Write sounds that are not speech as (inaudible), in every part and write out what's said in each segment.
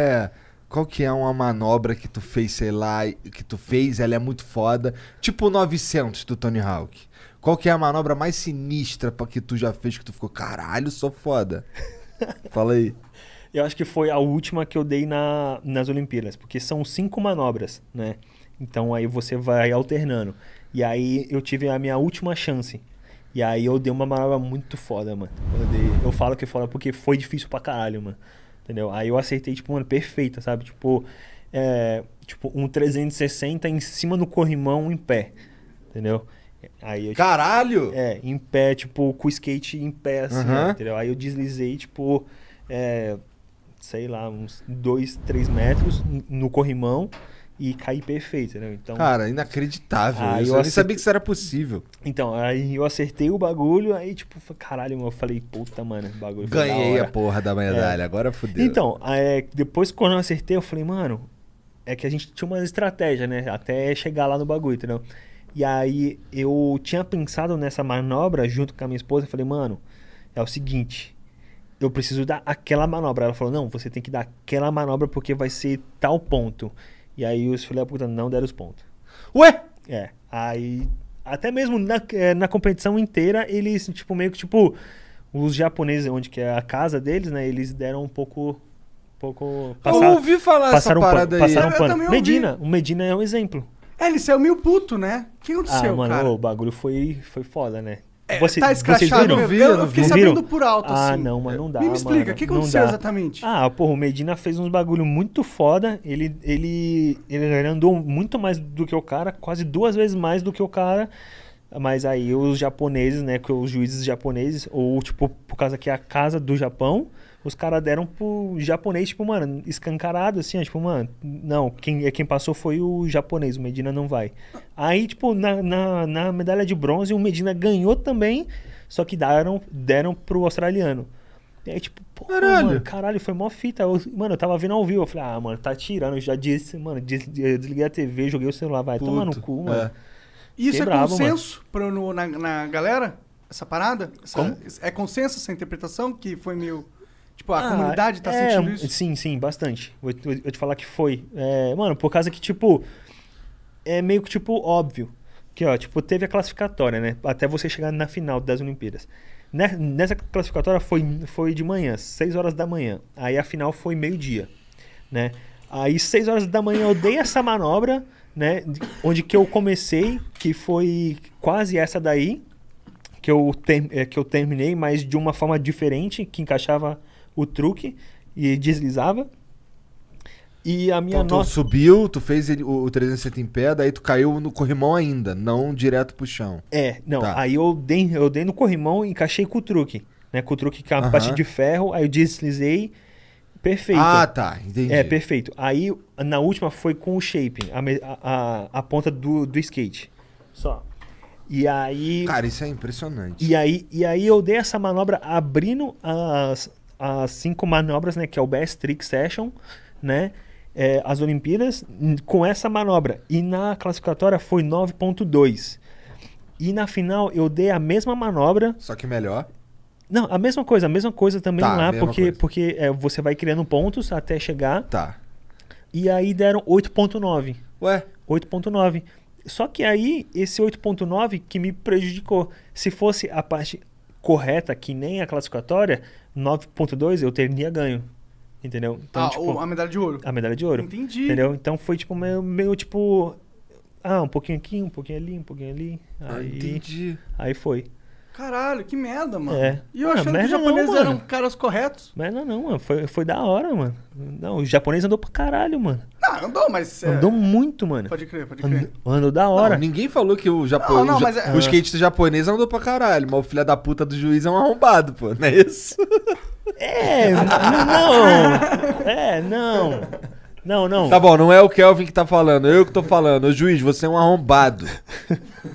É, qual que é uma manobra que tu fez, sei lá, que tu fez, ela é muito foda. Tipo o 900 do Tony Hawk. Qual que é a manobra mais sinistra para que tu já fez que tu ficou, caralho, sou foda? (laughs) Fala aí. Eu acho que foi a última que eu dei na, nas Olimpíadas, porque são cinco manobras, né? Então aí você vai alternando. E aí eu tive a minha última chance. E aí eu dei uma manobra muito foda, mano. Eu, dei, eu falo que é foda porque foi difícil pra caralho, mano. Entendeu? Aí eu acertei, tipo, mano, perfeita, sabe? Tipo, é, tipo um 360 em cima no corrimão em pé. Entendeu? Aí eu, Caralho! É, em pé, tipo, com o skate em pé, assim, uhum. entendeu? Aí eu deslizei, tipo, é, sei lá, uns 2, 3 metros no corrimão e cair perfeito, né? Então, cara, inacreditável. Aí eu, eu acertei... sabia que isso era possível. Então, aí eu acertei o bagulho, aí tipo, caralho, eu falei, puta, mano, o bagulho Ganhei a porra da medalha, é. agora fudeu. Então, aí, é, depois quando eu acertei, eu falei, mano, é que a gente tinha uma estratégia, né? Até chegar lá no bagulho, entendeu? E aí eu tinha pensado nessa manobra junto com a minha esposa, eu falei, mano, é o seguinte, eu preciso dar aquela manobra. Ela falou, não, você tem que dar aquela manobra porque vai ser tal ponto. E aí os filha puta não deram os pontos. Ué? É. Aí, até mesmo na, é, na competição inteira, eles, tipo, meio que, tipo, os japoneses, onde que é a casa deles, né? Eles deram um pouco... Um pouco passar, eu ouvi falar essa parada pano, aí. Passaram eu, pano. Eu Medina. O Medina é um exemplo. É, ele saiu meio puto, né? O que ah, aconteceu, ah, mano, cara? o bagulho foi, foi foda, né? É, Você, tá escrachado, vocês viram? Eu, eu fiquei sabendo por alto, ah, assim. Ah, não, mas não dá, Me, me explica, o que aconteceu exatamente? Ah, porra, o Medina fez uns bagulho muito foda. Ele, ele, ele andou muito mais do que o cara, quase duas vezes mais do que o cara. Mas aí os japoneses, né, que os juízes japoneses, ou tipo, por causa que é a casa do Japão, os caras deram pro japonês, tipo, mano, escancarado, assim, ó, tipo, mano, não, quem, é, quem passou foi o japonês, o Medina não vai. Aí, tipo, na, na, na medalha de bronze, o Medina ganhou também, só que deram, deram pro australiano. E aí, tipo, pô, caralho. Mano, caralho, foi mó fita. Eu, mano, eu tava vendo ao vivo. Eu falei, ah, mano, tá tirando. já disse, mano, des, desliguei a TV, joguei o celular, vai Puto, tomar no cu, mano. É. Isso é consenso pra, no, na, na galera? Essa parada? Essa, Como? É, é consenso essa interpretação que foi meio... Tipo, a ah, comunidade tá é, sentindo isso? Sim, sim, bastante. Vou, vou, vou te falar que foi. É, mano, por causa que, tipo, é meio que, tipo, óbvio. Que, ó, tipo, teve a classificatória, né? Até você chegar na final das Olimpíadas. Né, nessa classificatória foi, foi de manhã, 6 horas da manhã. Aí a final foi meio-dia, né? Aí 6 horas da manhã eu dei essa manobra né? Onde que eu comecei, que foi quase essa daí, que eu, ter, é, que eu terminei, mas de uma forma diferente, que encaixava o truque e deslizava. E a minha então, nota... tu subiu, tu fez ele, o, o 360 em pé, daí tu caiu no corrimão ainda, não direto pro chão. É, não, tá. aí eu dei, eu dei no corrimão e encaixei com o truque, né? Com o truque com a uh -huh. parte de ferro, aí eu deslizei Perfeito. Ah, tá. Entendi. É, perfeito. Aí, na última foi com o shaping, a, a, a ponta do, do skate. Só. E aí. Cara, isso é impressionante. E aí, e aí eu dei essa manobra abrindo as, as cinco manobras, né? Que é o Best Trick Session, né? É, as Olimpíadas, com essa manobra. E na classificatória foi 9.2. E na final eu dei a mesma manobra. Só que melhor. Não, a mesma coisa, a mesma coisa também tá, lá, porque, porque é, você vai criando pontos até chegar. Tá. E aí deram 8.9. Ué? 8.9. Só que aí, esse 8.9 que me prejudicou. Se fosse a parte correta, que nem a classificatória, 9.2 eu teria ganho. Entendeu? Então, ah, tipo, a medalha de ouro. A medalha de ouro. Entendi. Entendeu? Então foi tipo meio, meio tipo. Ah, um pouquinho aqui, um pouquinho ali, um pouquinho ali. Ah, aí, ah, entendi. Aí foi. Caralho, que merda, mano. É. E eu ah, achando ah, que os japoneses não, eram caras corretos. Mas não, não, mano. Foi, foi da hora, mano. Não, o japonês andou pra caralho, mano. Não, ah, andou, mas... É- andou é... muito, mano. Pode crer, pode crer. Andou, andou da hora. Não, ninguém falou que o japonês... Não, não, mas... É... O skatista japonês andou pra caralho, mas o filho da puta do juiz é um arrombado, pô. Não é isso? (laughs) É, não. É, não. Não, não. Tá bom, não é o Kelvin que tá falando, é eu que tô falando. Ô, juiz, você é um arrombado.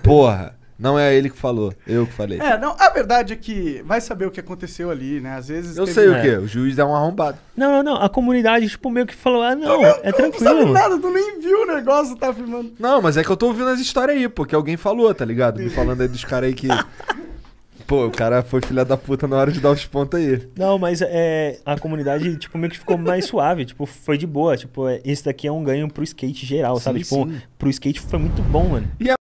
Porra. Não é ele que falou, eu que falei. É, não, a verdade é que vai saber o que aconteceu ali, né? Às vezes. Eu teve... sei o quê, o juiz é um arrombado. Não, não, não. A comunidade, tipo, meio que falou: ah, não, Não. é tu tranquilo. Não sabe nada, tu nem viu o negócio, tá filmando. Não, mas é que eu tô ouvindo as histórias aí, porque alguém falou, tá ligado? Me falando aí dos caras aí que. Pô, o cara foi filha da puta na hora de dar os pontos aí. Não, mas é, a comunidade, tipo, meio que ficou mais (laughs) suave. Tipo, foi de boa. Tipo, é, esse daqui é um ganho pro skate geral, sim, sabe? Tipo, sim. pro skate foi muito bom, mano. E a é